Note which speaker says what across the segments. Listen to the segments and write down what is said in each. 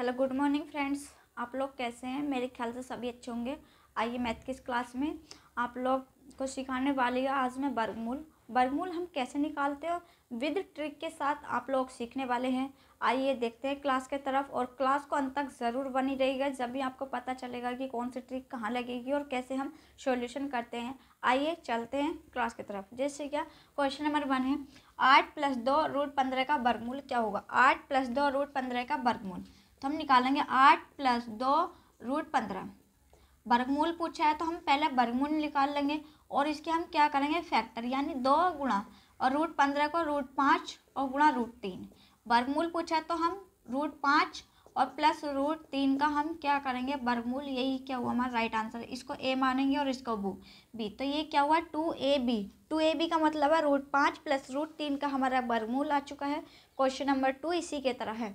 Speaker 1: hello good morning friends आप लोग कैसे हैं मेरे ख्याल से सभी अच्छे होंगे आइए मैथ की इस क्लास में आप लोग को सिखाने वाली है आज मैं बर्गमूल बर्गमूल हम कैसे निकालते हैं विद ट्रिक के साथ आप लोग सीखने वाले हैं आइए देखते हैं क्लास के तरफ और क्लास को अंत तक ज़रूर बनी रहेगा जब भी आपको पता चलेगा कि कौन सी ट्रिक कहाँ लगेगी और कैसे हम सोल्यूशन करते हैं आइए चलते हैं क्लास की तरफ जैसे क्या क्वेश्चन नंबर वन है आठ प्लस दो रूट पंद्रह का बर्गमूल क्या होगा आठ प्लस दो रूट पंद्रह का बर्गमूल तो हम निकालेंगे आठ प्लस दो रूट पंद्रह वर्गमूल पूछा है तो हम पहले वर्गमूल निकाल लेंगे और इसके हम क्या करेंगे फैक्टर यानी दो गुणा और रूट पंद्रह को रूट पाँच और गुणा रूट तीन वर्गमूल पूछा है तो हम रूट पाँच और प्लस रूट तीन का हम क्या करेंगे वर्गमूल यही क्या हुआ हमारा राइट आंसर इसको ए मानेंगे और इसको बू बी तो ये क्या हुआ two A B two A B का मतलब है रूट पाँच प्लस रूट तीन का हमारा वर्गमूल आ चुका है क्वेश्चन नंबर टू इसी के तरह है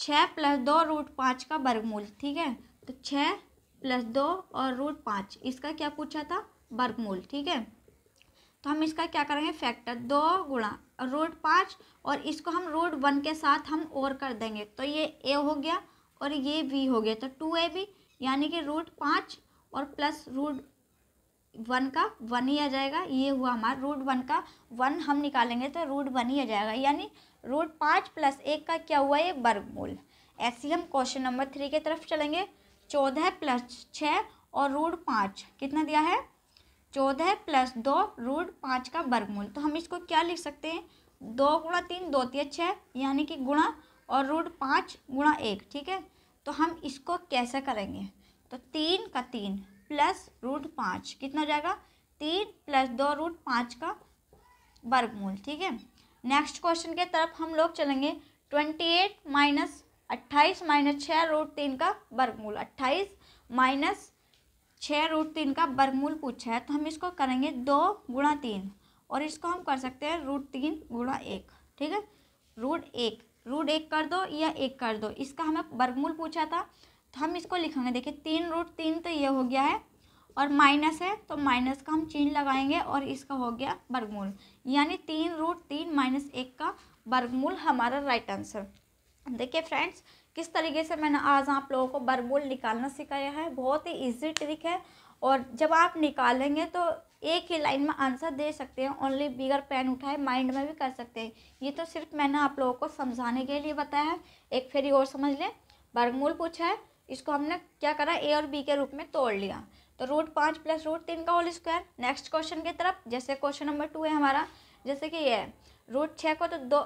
Speaker 1: छः प्लस दो रूट पाँच का वर्गमूल ठीक है तो छः प्लस दो और रूट पाँच इसका क्या पूछा था वर्गमूल ठीक है तो हम इसका क्या करेंगे फैक्टर दो गुणा रूट पाँच और इसको हम रूट वन के साथ हम और कर देंगे तो ये ए हो गया और ये बी हो गया तो टू ए बी यानी कि रूट पाँच और प्लस रूट वन का वन ही आ जाएगा ये हुआ हमारा रूट वन का वन हम निकालेंगे तो रूट वन ही आ जाएगा यानी रूट पाँच प्लस एक का क्या हुआ ये वर्गमूल ऐसे हम क्वेश्चन नंबर थ्री की तरफ चलेंगे चौदह प्लस छः और रूट पाँच कितना दिया है चौदह प्लस दो रूट पाँच का वर्गमूल तो हम इसको क्या लिख सकते हैं दो गुणा तीन दो तीन छः यानी कि गुणा और रूट पाँच गुणा एक ठीक है तो हम इसको कैसे करेंगे तो तीन का तीन प्लस रूट पाँच कितना हो जाएगा तीन प्लस दो रूट पाँच का वर्गमूल ठीक है नेक्स्ट क्वेश्चन के तरफ हम लोग चलेंगे ट्वेंटी एट माइनस अट्ठाईस माइनस छः रूट तीन का वर्गमूल अट्ठाईस माइनस छः रूट तीन का वर्गमूल पूछा है तो हम इसको करेंगे दो गुणा तीन और इसको हम कर सकते हैं रूट तीन गुणा एक ठीक है रूट एक रूट एक कर दो या एक कर दो इसका हमें वर्गमूल पूछा था तो हम इसको लिखेंगे देखिए तीन रूट तीन तो ये हो गया है और माइनस है तो माइनस का हम चिन्ह लगाएंगे और इसका हो गया वर्गमूल यानी तीन रूट तीन माइनस एक का वर्गमूल हमारा राइट आंसर देखिए फ्रेंड्स किस तरीके से मैंने आज आप लोगों को वर्गमूल निकालना सिखाया है बहुत ही ईजी ट्रिक है और जब आप निकालेंगे तो एक ही लाइन में आंसर दे सकते हैं ओनली बिगर पेन उठाए माइंड में भी कर सकते हैं ये तो सिर्फ मैंने आप लोगों को समझाने के लिए बताया है एक फिर और समझ लें वर्गमूल पूछा है इसको हमने क्या करा ए और बी के रूप में तोड़ लिया तो रूट पाँच प्लस रूट तीन का होल स्क्वायर नेक्स्ट क्वेश्चन की तरफ जैसे क्वेश्चन नंबर टू है हमारा जैसे कि ये है रूट छः को तो दो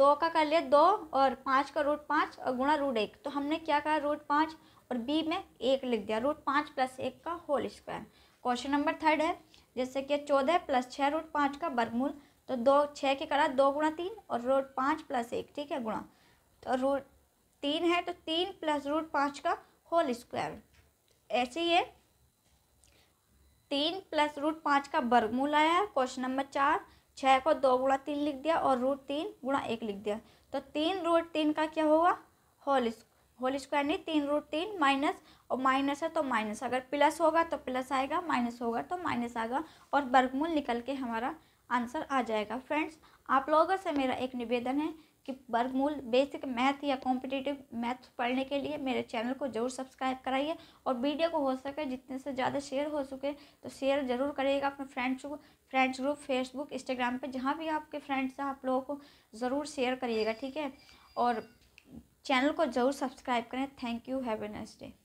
Speaker 1: दो का कर लिया दो और पाँच का रूट पाँच और गुणा रूट एक तो हमने क्या कहा रूट पाँच और बी में एक लिख दिया रूट पाँच प्लस एक का whole square question number third है जैसे कि चौदह प्लस छः रूट पाँच का बरमूल तो दो छः के करा दो गुणा तीन और रूट पाँच प्लस एक ठीक है गुणा तो रूट तीन है तो तीन प्लस रूट पाँच का होल स्क्वायर ऐसे ही है तीन प्लस रूट पाँच का वर्गमूल आया क्वेश्चन नंबर चार छः को दो गुणा तीन लिख दिया और रूट तीन गुणा एक लिख दिया तो तीन रूट तीन का क्या होगा होल होल स्क्वायर नहीं तीन रूट तीन माइनस और माइनस है तो माइनस अगर प्लस होगा तो प्लस आएगा माइनस होगा तो माइनस आएगा और वर्गमूल निकल के हमारा आंसर आ जाएगा फ्रेंड्स आप लोगों से मेरा एक निवेदन है कि वर्गमूल बेसिक मैथ या कॉम्पिटिटिव मैथ पढ़ने के लिए मेरे चैनल को ज़रूर सब्सक्राइब कराइए और वीडियो को हो सके जितने से ज़्यादा शेयर हो सके तो शेयर ज़रूर करिएगा अपने फ्रेंड्स को फ्रेंड्स ग्रुप फेसबुक इंस्टाग्राम पे जहाँ भी आपके फ्रेंड्स हैं आप लोगों को ज़रूर शेयर करिएगा ठीक है और चैनल को ज़रूर सब्सक्राइब करें thank you have next day